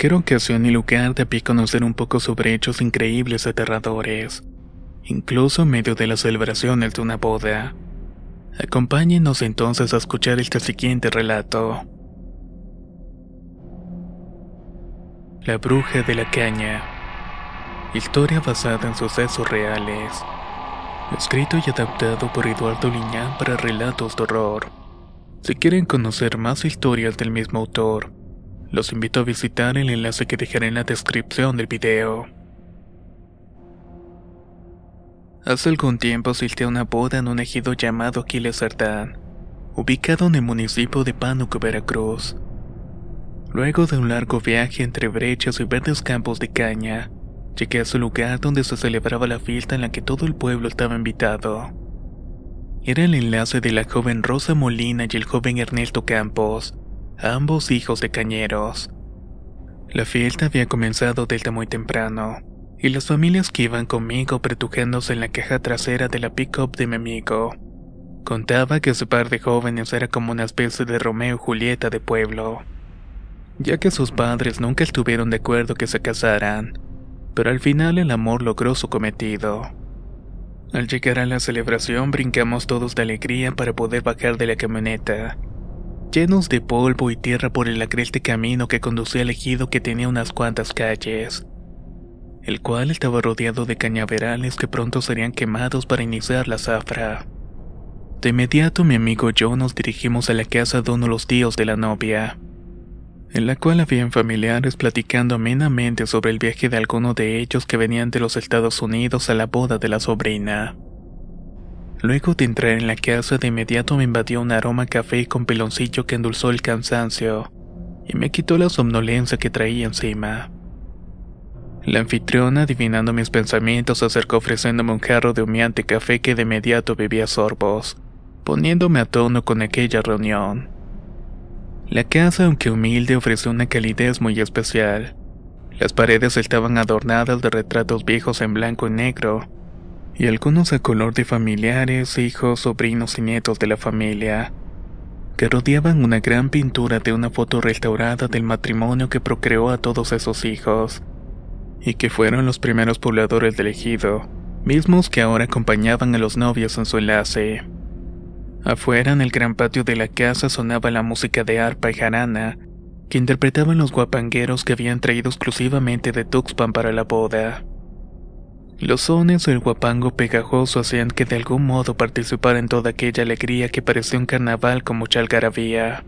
cualquier ocasión y lugar de pie conocer un poco sobre hechos increíbles aterradores, incluso en medio de las celebraciones de una boda. Acompáñenos entonces a escuchar este siguiente relato. La bruja de la caña. Historia basada en sucesos reales. Escrito y adaptado por Eduardo Liñán para relatos de horror. Si quieren conocer más historias del mismo autor, los invito a visitar el enlace que dejaré en la descripción del video. Hace algún tiempo asistí a una boda en un ejido llamado Aquiles ubicado en el municipio de Pánuco, Veracruz. Luego de un largo viaje entre brechas y verdes campos de caña, llegué a su lugar donde se celebraba la fiesta en la que todo el pueblo estaba invitado. Era el enlace de la joven Rosa Molina y el joven Ernesto Campos, ambos hijos de cañeros. La fiesta había comenzado desde muy temprano, y las familias que iban conmigo pretujándose en la caja trasera de la pick-up de mi amigo. Contaba que su par de jóvenes era como una especie de Romeo y Julieta de pueblo, ya que sus padres nunca estuvieron de acuerdo que se casaran, pero al final el amor logró su cometido. Al llegar a la celebración brincamos todos de alegría para poder bajar de la camioneta, llenos de polvo y tierra por el agreste camino que conducía al ejido que tenía unas cuantas calles, el cual estaba rodeado de cañaverales que pronto serían quemados para iniciar la zafra. De inmediato mi amigo y yo nos dirigimos a la casa de uno de los tíos de la novia, en la cual habían familiares platicando amenamente sobre el viaje de alguno de ellos que venían de los Estados Unidos a la boda de la sobrina. Luego de entrar en la casa de inmediato me invadió un aroma café con peloncillo que endulzó el cansancio y me quitó la somnolencia que traía encima. La anfitriona, adivinando mis pensamientos, se acercó ofreciéndome un jarro de humeante café que de inmediato bebía sorbos, poniéndome a tono con aquella reunión. La casa, aunque humilde, ofreció una calidez muy especial. Las paredes estaban adornadas de retratos viejos en blanco y negro, y algunos a color de familiares, hijos, sobrinos y nietos de la familia, que rodeaban una gran pintura de una foto restaurada del matrimonio que procreó a todos esos hijos, y que fueron los primeros pobladores del ejido, mismos que ahora acompañaban a los novios en su enlace. Afuera en el gran patio de la casa sonaba la música de arpa y jarana, que interpretaban los guapangueros que habían traído exclusivamente de Tuxpan para la boda. Los sones o el guapango pegajoso hacían que de algún modo participara en toda aquella alegría que parecía un carnaval con mucha algarabía.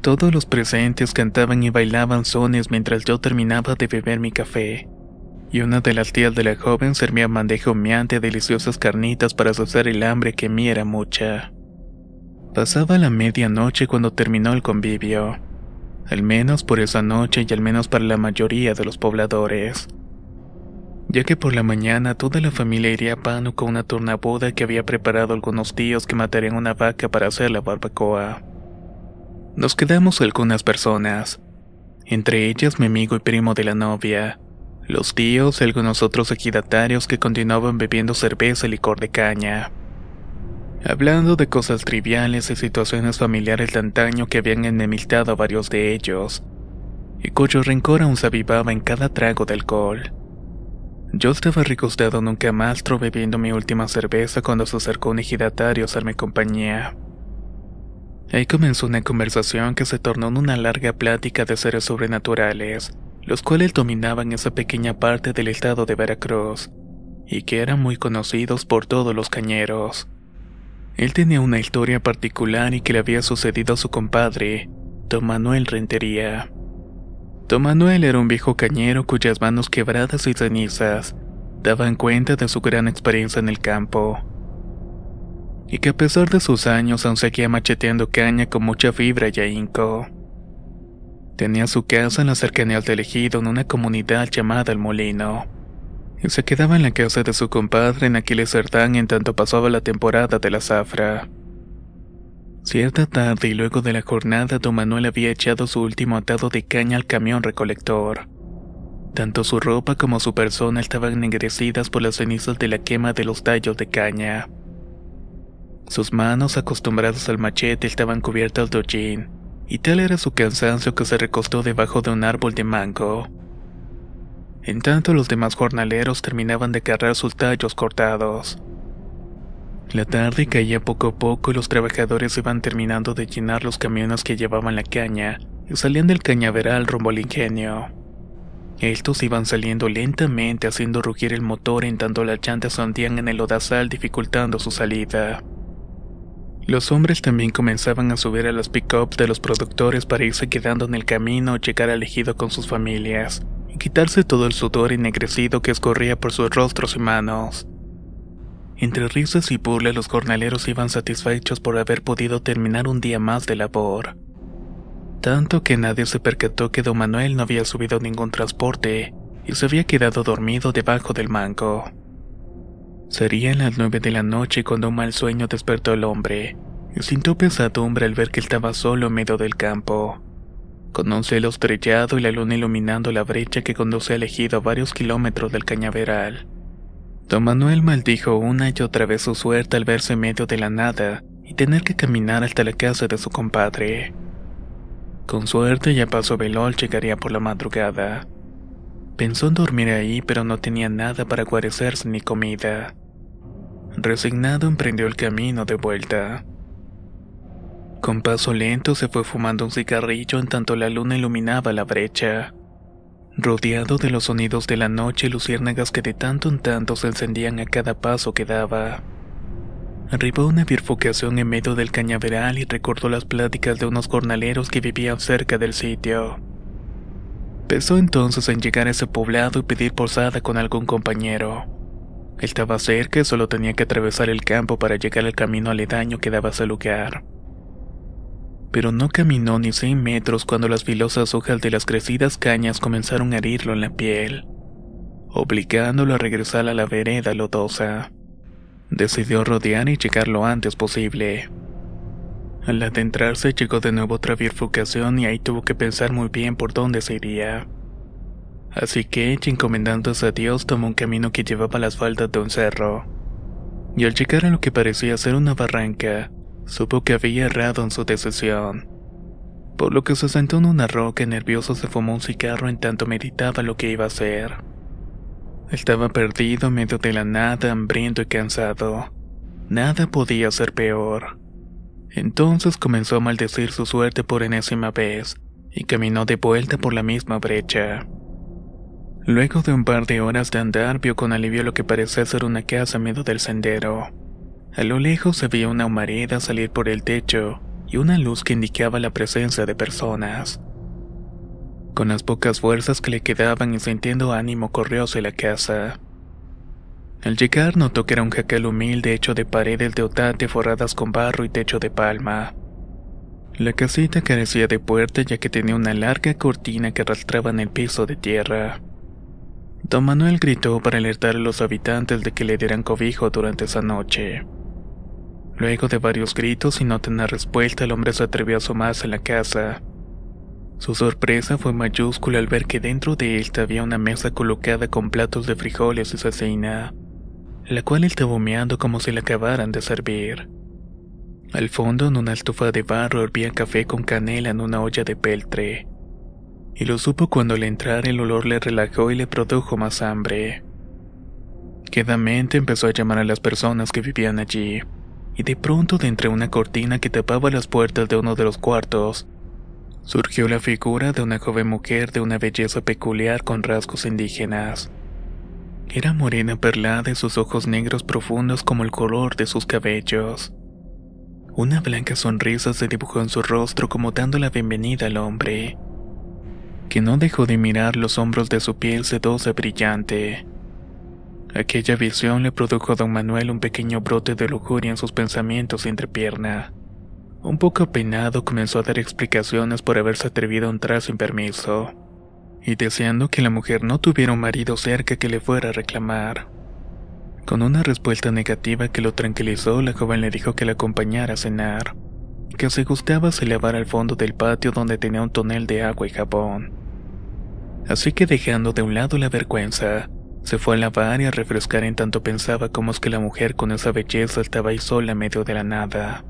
Todos los presentes cantaban y bailaban sones mientras yo terminaba de beber mi café. Y una de las tías de la joven servía bandeja humeante deliciosas carnitas para asociar el hambre que me era mucha. Pasaba la medianoche cuando terminó el convivio. Al menos por esa noche y al menos para la mayoría de los pobladores ya que por la mañana toda la familia iría a Pánuco con una tornaboda que había preparado algunos tíos que matarían una vaca para hacer la barbacoa. Nos quedamos algunas personas, entre ellas mi amigo y primo de la novia, los tíos y algunos otros equidatarios que continuaban bebiendo cerveza y licor de caña. Hablando de cosas triviales y situaciones familiares de antaño que habían enemistado a varios de ellos, y cuyo rencor aún se avivaba en cada trago de alcohol. Yo estaba recostado en un camastro bebiendo mi última cerveza cuando se acercó un ejidatario a mi compañía. Ahí comenzó una conversación que se tornó en una larga plática de seres sobrenaturales, los cuales dominaban esa pequeña parte del estado de Veracruz, y que eran muy conocidos por todos los cañeros. Él tenía una historia particular y que le había sucedido a su compadre, don Manuel Rentería. Don Manuel era un viejo cañero cuyas manos quebradas y cenizas daban cuenta de su gran experiencia en el campo. Y que a pesar de sus años aún seguía macheteando caña con mucha fibra y ahínco. Tenía su casa en la cercanía del ejido en una comunidad llamada El Molino. Y se quedaba en la casa de su compadre en Aquiles Sertán en tanto pasaba la temporada de la zafra. Cierta tarde y luego de la jornada, don Manuel había echado su último atado de caña al camión recolector. Tanto su ropa como su persona estaban ennegrecidas por las cenizas de la quema de los tallos de caña. Sus manos, acostumbradas al machete, estaban cubiertas de hollín, y tal era su cansancio que se recostó debajo de un árbol de mango. En tanto, los demás jornaleros terminaban de cargar sus tallos cortados. La tarde caía poco a poco y los trabajadores iban terminando de llenar los camiones que llevaban la caña y salían del cañaveral rumbo al ingenio. Estos iban saliendo lentamente haciendo rugir el motor en tanto las llantas andaban en el odazal dificultando su salida. Los hombres también comenzaban a subir a los pick-ups de los productores para irse quedando en el camino o llegar al ejido con sus familias, y quitarse todo el sudor ennegrecido que escorría por sus rostros y manos. Entre risas y burlas los jornaleros iban satisfechos por haber podido terminar un día más de labor. Tanto que nadie se percató que don Manuel no había subido ningún transporte y se había quedado dormido debajo del manco. Serían las nueve de la noche cuando un mal sueño despertó al hombre, y sintió pesadumbre al ver que estaba solo en medio del campo. Con un cielo estrellado y la luna iluminando la brecha que conduce al ejido a varios kilómetros del cañaveral. Don Manuel maldijo una y otra vez su suerte al verse en medio de la nada y tener que caminar hasta la casa de su compadre. Con suerte ya paso veloz llegaría por la madrugada. Pensó en dormir ahí, pero no tenía nada para guarecerse ni comida. Resignado emprendió el camino de vuelta. Con paso lento se fue fumando un cigarrillo en tanto la luna iluminaba la brecha rodeado de los sonidos de la noche y luciérnagas que de tanto en tanto se encendían a cada paso que daba. Arribó una bifurcación en medio del cañaveral y recordó las pláticas de unos jornaleros que vivían cerca del sitio. Pensó entonces en llegar a ese poblado y pedir posada con algún compañero. estaba cerca y solo tenía que atravesar el campo para llegar al camino aledaño que daba a ese lugar pero no caminó ni 100 metros cuando las filosas hojas de las crecidas cañas comenzaron a herirlo en la piel, obligándolo a regresar a la vereda lodosa. Decidió rodear y llegar lo antes posible. Al adentrarse llegó de nuevo otra bifurcación y ahí tuvo que pensar muy bien por dónde se iría. Así que, encomendándose a Dios, tomó un camino que llevaba a las faldas de un cerro. Y al llegar a lo que parecía ser una barranca, Supo que había errado en su decisión, por lo que se sentó en una roca y nervioso se fumó un cigarro en tanto meditaba lo que iba a hacer. Estaba perdido en medio de la nada, hambriento y cansado. Nada podía ser peor. Entonces comenzó a maldecir su suerte por enésima vez y caminó de vuelta por la misma brecha. Luego de un par de horas de andar, vio con alivio lo que parecía ser una casa En medio del sendero. A lo lejos se veía una humareda salir por el techo y una luz que indicaba la presencia de personas. Con las pocas fuerzas que le quedaban y sintiendo ánimo corrió hacia la casa. Al llegar notó que era un jacal humilde hecho de paredes de otate forradas con barro y techo de palma. La casita carecía de puerta ya que tenía una larga cortina que arrastraba en el piso de tierra. Don Manuel gritó para alertar a los habitantes de que le dieran cobijo durante esa noche. Luego de varios gritos y no tener respuesta, el hombre se atrevió a asomarse a la casa. Su sorpresa fue mayúscula al ver que dentro de él había una mesa colocada con platos de frijoles y cecina, la cual él humeando como si la acabaran de servir. Al fondo, en una estufa de barro, hervía café con canela en una olla de peltre. Y lo supo cuando al entrar el olor le relajó y le produjo más hambre. Quedamente empezó a llamar a las personas que vivían allí y de pronto de entre una cortina que tapaba las puertas de uno de los cuartos, surgió la figura de una joven mujer de una belleza peculiar con rasgos indígenas. Era morena perlada y sus ojos negros profundos como el color de sus cabellos. Una blanca sonrisa se dibujó en su rostro como dando la bienvenida al hombre, que no dejó de mirar los hombros de su piel sedosa brillante. Aquella visión le produjo a don Manuel un pequeño brote de lujuria en sus pensamientos entre entrepierna. Un poco apenado comenzó a dar explicaciones por haberse atrevido a entrar sin permiso, y deseando que la mujer no tuviera un marido cerca que le fuera a reclamar. Con una respuesta negativa que lo tranquilizó, la joven le dijo que la acompañara a cenar, que se gustaba se lavar al fondo del patio donde tenía un tonel de agua y jabón. Así que dejando de un lado la vergüenza, se fue a lavar y a refrescar en tanto pensaba cómo es que la mujer con esa belleza estaba ahí sola en medio de la nada.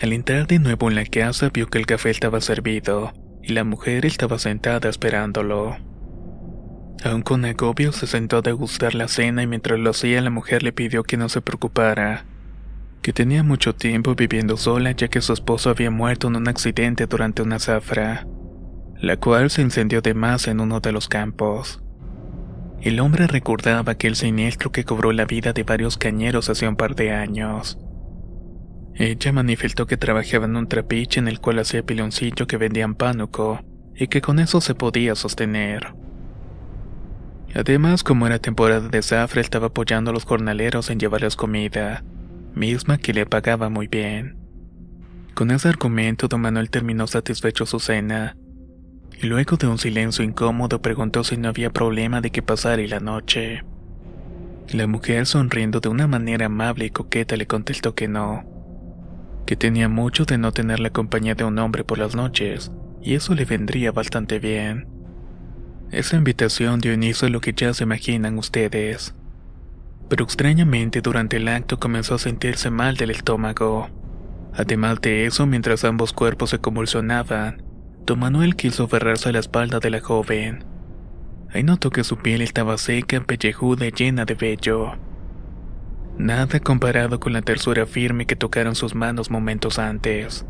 Al entrar de nuevo en la casa vio que el café estaba servido y la mujer estaba sentada esperándolo. Aun con agobio se sentó a degustar la cena y mientras lo hacía la mujer le pidió que no se preocupara, que tenía mucho tiempo viviendo sola ya que su esposo había muerto en un accidente durante una zafra, la cual se incendió de más en uno de los campos. El hombre recordaba aquel siniestro que cobró la vida de varios cañeros hace un par de años. Ella manifestó que trabajaba en un trapiche en el cual hacía piloncillo que vendían pánuco y que con eso se podía sostener. Además, como era temporada de zafra, estaba apoyando a los jornaleros en llevarles comida, misma que le pagaba muy bien. Con ese argumento, don Manuel terminó satisfecho su cena Luego de un silencio incómodo preguntó si no había problema de que pasara la noche. La mujer sonriendo de una manera amable y coqueta le contestó que no, que tenía mucho de no tener la compañía de un hombre por las noches, y eso le vendría bastante bien. Esa invitación dio inicio a lo que ya se imaginan ustedes. Pero extrañamente durante el acto comenzó a sentirse mal del estómago. Además de eso, mientras ambos cuerpos se convulsionaban, Don Manuel quiso aferrarse a la espalda de la joven. Ahí notó que su piel estaba seca, pellejuda y llena de vello. Nada comparado con la tersura firme que tocaron sus manos momentos antes.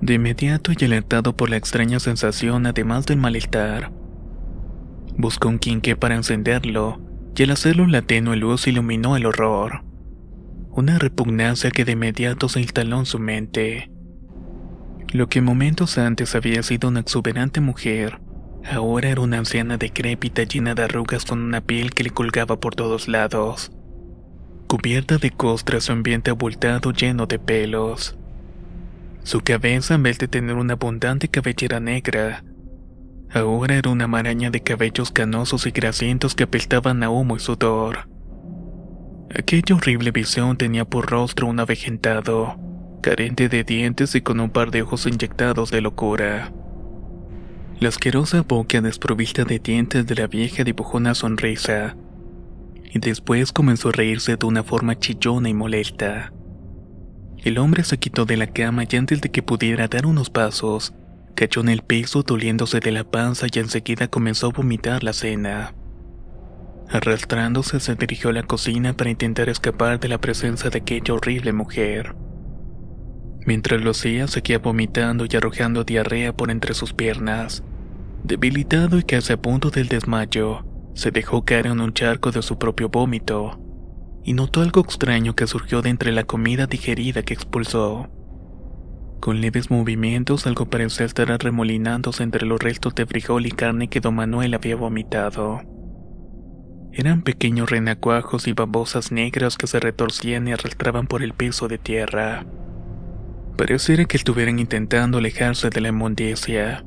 De inmediato y alertado por la extraña sensación, además del malestar, buscó un quinqué para encenderlo, y al hacerlo la tenue luz iluminó el horror. Una repugnancia que de inmediato se instaló en su mente. Lo que momentos antes había sido una exuberante mujer, ahora era una anciana decrépita llena de arrugas con una piel que le colgaba por todos lados. Cubierta de costras, su ambiente abultado lleno de pelos. Su cabeza, en vez de tener una abundante cabellera negra, ahora era una maraña de cabellos canosos y grasientos que apestaban a humo y sudor. Aquella horrible visión tenía por rostro un avejentado carente de dientes y con un par de ojos inyectados de locura. La asquerosa boca desprovista de dientes de la vieja dibujó una sonrisa, y después comenzó a reírse de una forma chillona y molesta. El hombre se quitó de la cama y antes de que pudiera dar unos pasos, cayó en el piso doliéndose de la panza y enseguida comenzó a vomitar la cena. Arrastrándose se dirigió a la cocina para intentar escapar de la presencia de aquella horrible mujer. Mientras lo hacía, seguía vomitando y arrojando diarrea por entre sus piernas. Debilitado y casi a punto del desmayo, se dejó caer en un charco de su propio vómito y notó algo extraño que surgió de entre la comida digerida que expulsó. Con leves movimientos, algo parecía estar arremolinándose entre los restos de frijol y carne que don Manuel había vomitado. Eran pequeños renacuajos y babosas negras que se retorcían y arrastraban por el piso de tierra. Pareciera que estuvieran intentando alejarse de la inmundicia.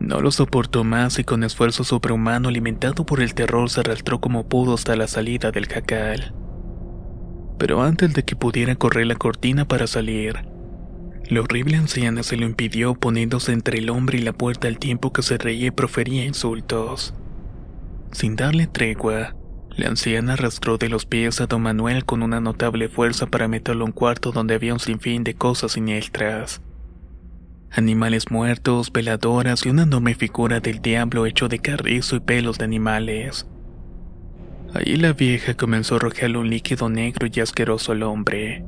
No lo soportó más y con esfuerzo sobrehumano alimentado por el terror se arrastró como pudo hasta la salida del jacal. Pero antes de que pudiera correr la cortina para salir, la horrible anciana se lo impidió poniéndose entre el hombre y la puerta al tiempo que se reía y profería insultos. Sin darle tregua, la anciana arrastró de los pies a don Manuel con una notable fuerza para meterlo a un cuarto donde había un sinfín de cosas siniestras. Animales muertos, veladoras y una enorme figura del diablo hecho de carrizo y pelos de animales. Ahí la vieja comenzó a arrojarle un líquido negro y asqueroso al hombre,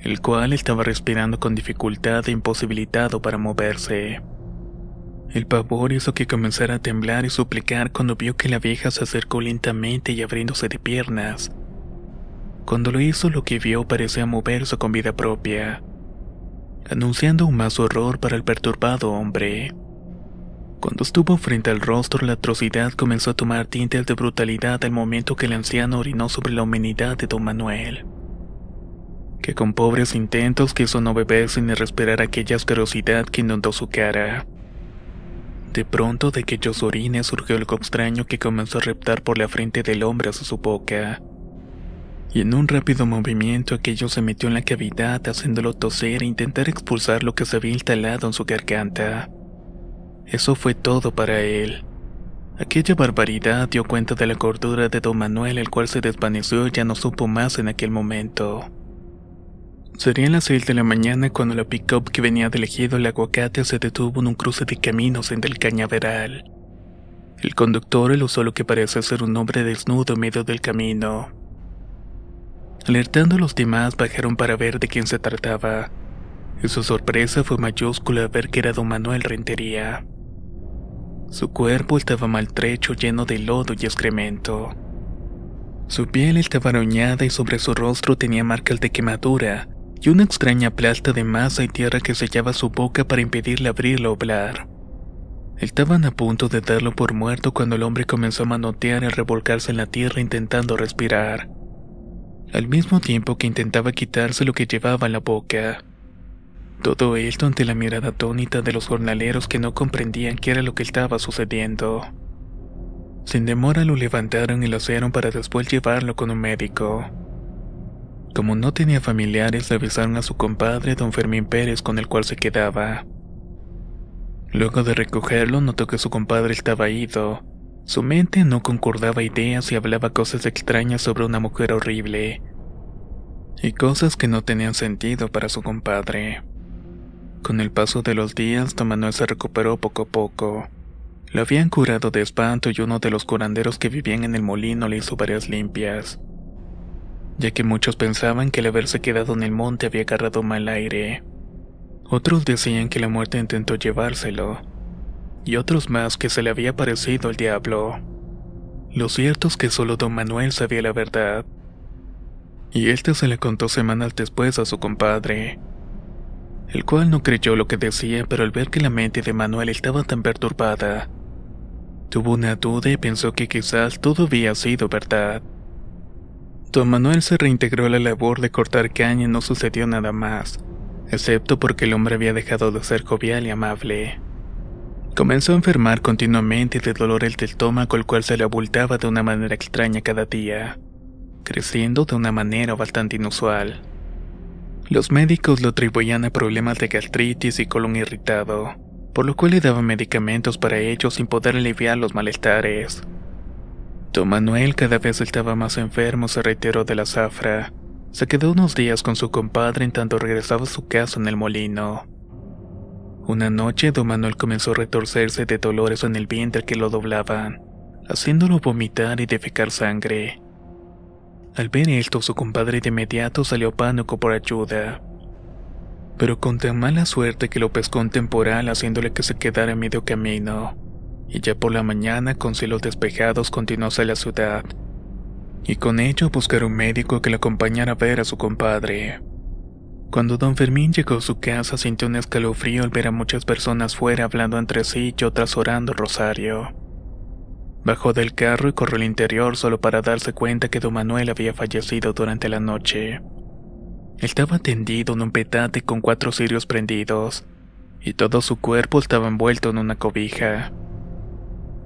el cual estaba respirando con dificultad e imposibilitado para moverse. El pavor hizo que comenzara a temblar y suplicar cuando vio que la vieja se acercó lentamente y abriéndose de piernas. Cuando lo hizo, lo que vio parecía moverse con vida propia, anunciando un más horror para el perturbado hombre. Cuando estuvo frente al rostro, la atrocidad comenzó a tomar tintes de brutalidad al momento que el anciano orinó sobre la humanidad de don Manuel, que con pobres intentos quiso no beberse ni respirar aquella asquerosidad que inundó su cara. De pronto de aquellos orines surgió algo extraño que comenzó a reptar por la frente del hombre hacia su boca. Y en un rápido movimiento aquello se metió en la cavidad haciéndolo toser e intentar expulsar lo que se había instalado en su garganta. Eso fue todo para él. Aquella barbaridad dio cuenta de la cordura de don Manuel el cual se desvaneció y ya no supo más en aquel momento. Serían las 6 de la mañana cuando la pickup que venía del ejido el aguacate se detuvo en un cruce de caminos en el cañaveral. El conductor usó lo que parece ser un hombre desnudo en medio del camino. Alertando a los demás, bajaron para ver de quién se trataba. Y su sorpresa fue mayúscula ver que era don Manuel Rentería. Su cuerpo estaba maltrecho, lleno de lodo y excremento. Su piel estaba roñada y sobre su rostro tenía marcas de quemadura, y una extraña plasta de masa y tierra que sellaba su boca para impedirle abrirla o hablar. Estaban a punto de darlo por muerto cuando el hombre comenzó a manotear y a revolcarse en la tierra intentando respirar, al mismo tiempo que intentaba quitarse lo que llevaba en la boca. Todo esto ante la mirada atónita de los jornaleros que no comprendían qué era lo que estaba sucediendo. Sin demora lo levantaron y lo asearon para después llevarlo con un médico. Como no tenía familiares, le avisaron a su compadre, don Fermín Pérez, con el cual se quedaba. Luego de recogerlo, notó que su compadre estaba ido. Su mente no concordaba ideas y hablaba cosas extrañas sobre una mujer horrible. Y cosas que no tenían sentido para su compadre. Con el paso de los días, don Manuel se recuperó poco a poco. Lo habían curado de espanto y uno de los curanderos que vivían en el molino le hizo varias limpias ya que muchos pensaban que el haberse quedado en el monte había agarrado mal aire. Otros decían que la muerte intentó llevárselo, y otros más que se le había parecido al diablo. Lo cierto es que solo don Manuel sabía la verdad, y este se le contó semanas después a su compadre, el cual no creyó lo que decía, pero al ver que la mente de Manuel estaba tan perturbada, tuvo una duda y pensó que quizás todo había sido verdad. Manuel se reintegró a la labor de cortar caña y no sucedió nada más, excepto porque el hombre había dejado de ser jovial y amable. Comenzó a enfermar continuamente de dolor el estómago, el cual se le abultaba de una manera extraña cada día, creciendo de una manera bastante inusual. Los médicos lo atribuían a problemas de gastritis y colon irritado, por lo cual le daban medicamentos para ello sin poder aliviar los malestares. Don Manuel cada vez estaba más enfermo, se retiró de la zafra. Se quedó unos días con su compadre en tanto regresaba a su casa en el molino. Una noche, don Manuel comenzó a retorcerse de dolores en el vientre que lo doblaban, haciéndolo vomitar y defecar sangre. Al ver esto, su compadre de inmediato salió pánico por ayuda. Pero con tan mala suerte que lo pescó en temporal haciéndole que se quedara en medio camino y ya por la mañana con cielos despejados continuó hacia la ciudad, y con ello buscar un médico que le acompañara a ver a su compadre. Cuando don Fermín llegó a su casa sintió un escalofrío al ver a muchas personas fuera hablando entre sí y otras orando rosario. Bajó del carro y corrió al interior solo para darse cuenta que don Manuel había fallecido durante la noche. Estaba tendido en un petate con cuatro cirios prendidos, y todo su cuerpo estaba envuelto en una cobija.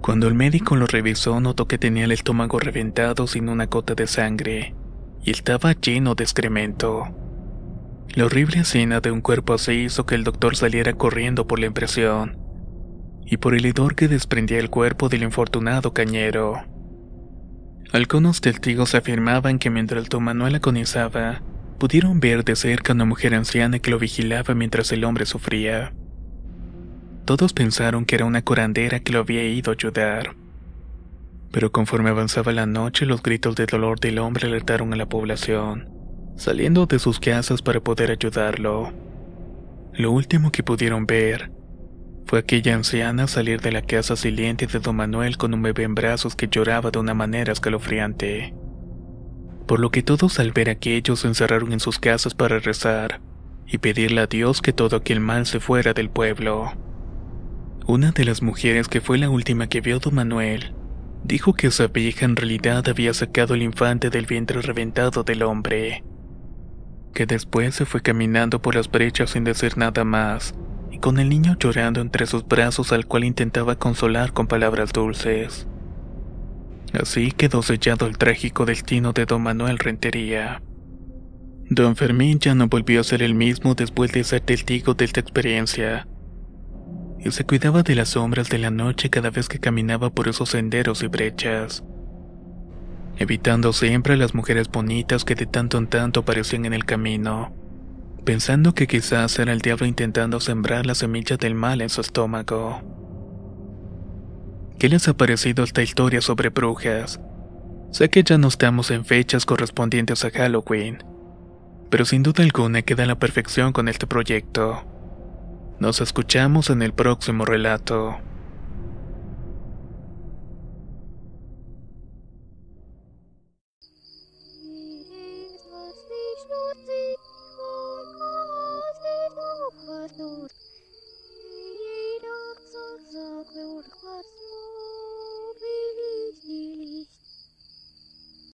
Cuando el médico lo revisó, notó que tenía el estómago reventado sin una gota de sangre y estaba lleno de excremento. La horrible escena de un cuerpo así hizo que el doctor saliera corriendo por la impresión y por el hedor que desprendía el cuerpo del infortunado cañero. Algunos testigos afirmaban que mientras don Manuel agonizaba, pudieron ver de cerca a una mujer anciana que lo vigilaba mientras el hombre sufría. Todos pensaron que era una curandera que lo había ido a ayudar. Pero conforme avanzaba la noche, los gritos de dolor del hombre alertaron a la población, saliendo de sus casas para poder ayudarlo. Lo último que pudieron ver fue aquella anciana salir de la casa silente de don Manuel con un bebé en brazos que lloraba de una manera escalofriante. Por lo que todos al ver aquello se encerraron en sus casas para rezar y pedirle a Dios que todo aquel mal se fuera del pueblo. Una de las mujeres que fue la última que vio a don Manuel dijo que esa vieja en realidad había sacado el infante del vientre reventado del hombre, que después se fue caminando por las brechas sin decir nada más, y con el niño llorando entre sus brazos al cual intentaba consolar con palabras dulces. Así quedó sellado el trágico destino de don Manuel Rentería. Don Fermín ya no volvió a ser el mismo después de ser testigo de esta experiencia y se cuidaba de las sombras de la noche cada vez que caminaba por esos senderos y brechas, evitando siempre a las mujeres bonitas que de tanto en tanto aparecían en el camino, pensando que quizás era el diablo intentando sembrar las semillas del mal en su estómago. ¿Qué les ha parecido esta historia sobre brujas? Sé que ya no estamos en fechas correspondientes a Halloween, pero sin duda alguna queda la perfección con este proyecto. Nos escuchamos en el próximo relato.